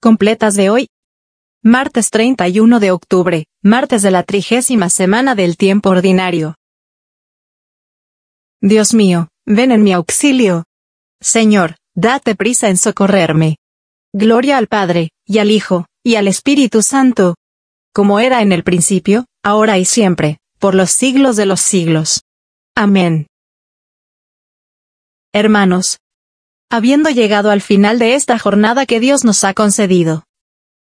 completas de hoy. Martes 31 de octubre, martes de la trigésima semana del tiempo ordinario. Dios mío, ven en mi auxilio. Señor, date prisa en socorrerme. Gloria al Padre, y al Hijo, y al Espíritu Santo. Como era en el principio, ahora y siempre, por los siglos de los siglos. Amén. Hermanos, habiendo llegado al final de esta jornada que Dios nos ha concedido.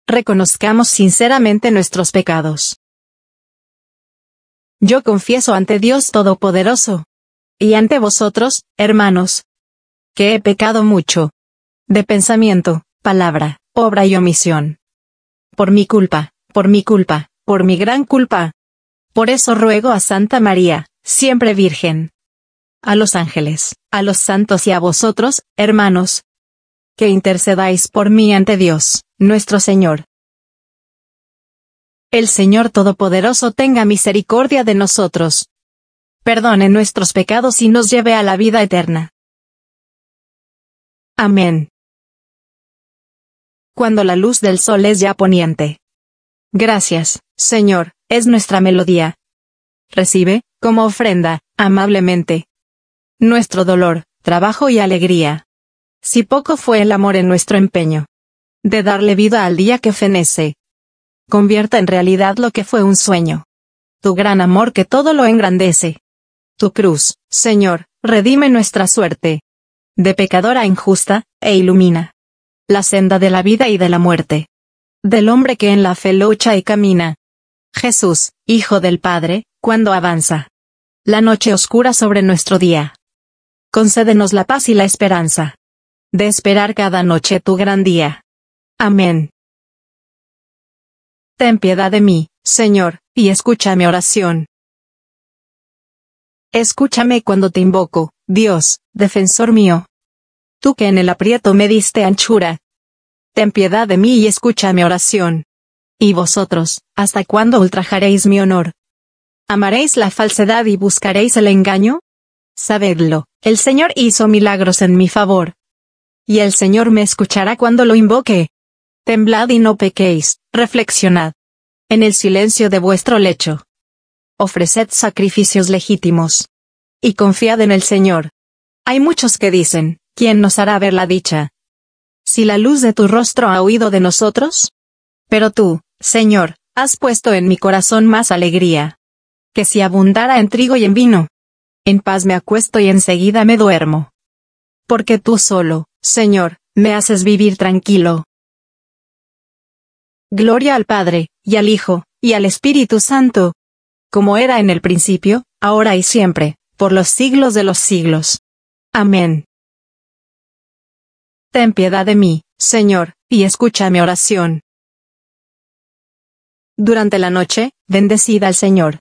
Reconozcamos sinceramente nuestros pecados. Yo confieso ante Dios Todopoderoso. Y ante vosotros, hermanos, que he pecado mucho. De pensamiento, palabra, obra y omisión. Por mi culpa, por mi culpa, por mi gran culpa. Por eso ruego a Santa María, siempre Virgen, a los ángeles, a los santos y a vosotros, hermanos, que intercedáis por mí ante Dios, nuestro Señor. El Señor Todopoderoso tenga misericordia de nosotros. Perdone nuestros pecados y nos lleve a la vida eterna. Amén. Cuando la luz del sol es ya poniente. Gracias, Señor, es nuestra melodía. Recibe, como ofrenda, amablemente, nuestro dolor, trabajo y alegría. Si poco fue el amor en nuestro empeño de darle vida al día que fenece, convierta en realidad lo que fue un sueño. Tu gran amor que todo lo engrandece. Tu cruz, Señor, redime nuestra suerte. De pecadora injusta, e ilumina. La senda de la vida y de la muerte. Del hombre que en la fe lucha y camina. Jesús, Hijo del Padre, cuando avanza. La noche oscura sobre nuestro día concédenos la paz y la esperanza. De esperar cada noche tu gran día. Amén. Ten piedad de mí, Señor, y escucha mi oración. Escúchame cuando te invoco, Dios, defensor mío. Tú que en el aprieto me diste anchura. Ten piedad de mí y escucha mi oración. Y vosotros, ¿hasta cuándo ultrajaréis mi honor? ¿Amaréis la falsedad y buscaréis el engaño? Sabedlo, el Señor hizo milagros en mi favor. Y el Señor me escuchará cuando lo invoque. Temblad y no pequéis, reflexionad. En el silencio de vuestro lecho. Ofreced sacrificios legítimos. Y confiad en el Señor. Hay muchos que dicen, ¿quién nos hará ver la dicha? Si la luz de tu rostro ha huido de nosotros. Pero tú, Señor, has puesto en mi corazón más alegría. Que si abundara en trigo y en vino. En paz me acuesto y enseguida me duermo. Porque tú solo, Señor, me haces vivir tranquilo. Gloria al Padre, y al Hijo, y al Espíritu Santo. Como era en el principio, ahora y siempre, por los siglos de los siglos. Amén. Ten piedad de mí, Señor, y escucha mi oración. Durante la noche, bendecida al Señor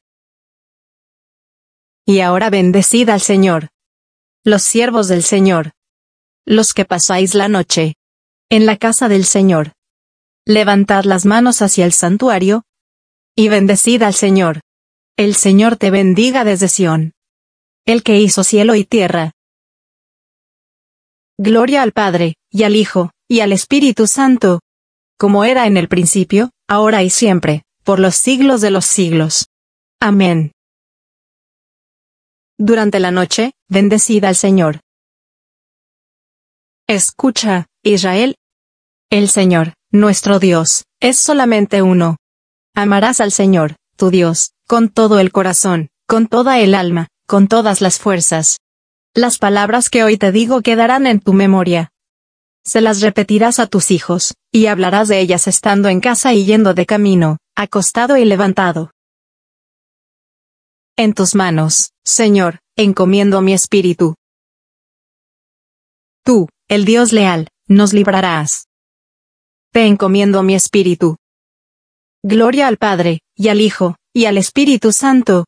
y ahora bendecid al Señor. Los siervos del Señor. Los que pasáis la noche. En la casa del Señor. Levantad las manos hacia el santuario. Y bendecid al Señor. El Señor te bendiga desde Sión. El que hizo cielo y tierra. Gloria al Padre, y al Hijo, y al Espíritu Santo. Como era en el principio, ahora y siempre, por los siglos de los siglos. Amén durante la noche, bendecida al Señor. Escucha, Israel. El Señor, nuestro Dios, es solamente uno. Amarás al Señor, tu Dios, con todo el corazón, con toda el alma, con todas las fuerzas. Las palabras que hoy te digo quedarán en tu memoria. Se las repetirás a tus hijos, y hablarás de ellas estando en casa y yendo de camino, acostado y levantado, en tus manos, Señor, encomiendo mi espíritu. Tú, el Dios leal, nos librarás. Te encomiendo mi espíritu. Gloria al Padre, y al Hijo, y al Espíritu Santo.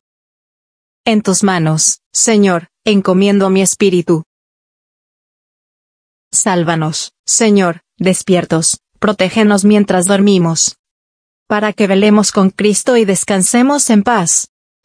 En tus manos, Señor, encomiendo mi espíritu. Sálvanos, Señor, despiertos, protégenos mientras dormimos. Para que velemos con Cristo y descansemos en paz.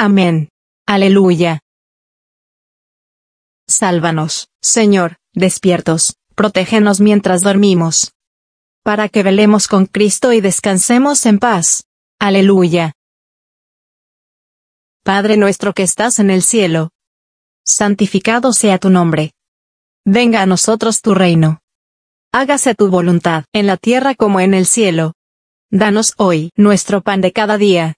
Amén. Aleluya. Sálvanos, Señor, despiertos, protégenos mientras dormimos. Para que velemos con Cristo y descansemos en paz. Aleluya. Padre nuestro que estás en el cielo. Santificado sea tu nombre. Venga a nosotros tu reino. Hágase tu voluntad, en la tierra como en el cielo. Danos hoy nuestro pan de cada día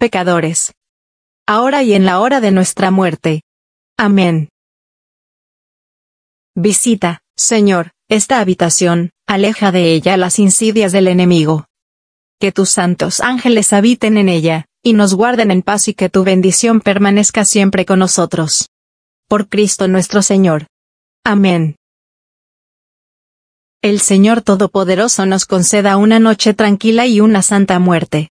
pecadores, ahora y en la hora de nuestra muerte. Amén. Visita, Señor, esta habitación, aleja de ella las insidias del enemigo. Que tus santos ángeles habiten en ella, y nos guarden en paz y que tu bendición permanezca siempre con nosotros. Por Cristo nuestro Señor. Amén. El Señor Todopoderoso nos conceda una noche tranquila y una santa muerte.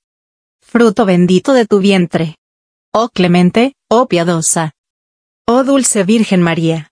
fruto bendito de tu vientre. Oh clemente, oh piadosa. Oh dulce Virgen María.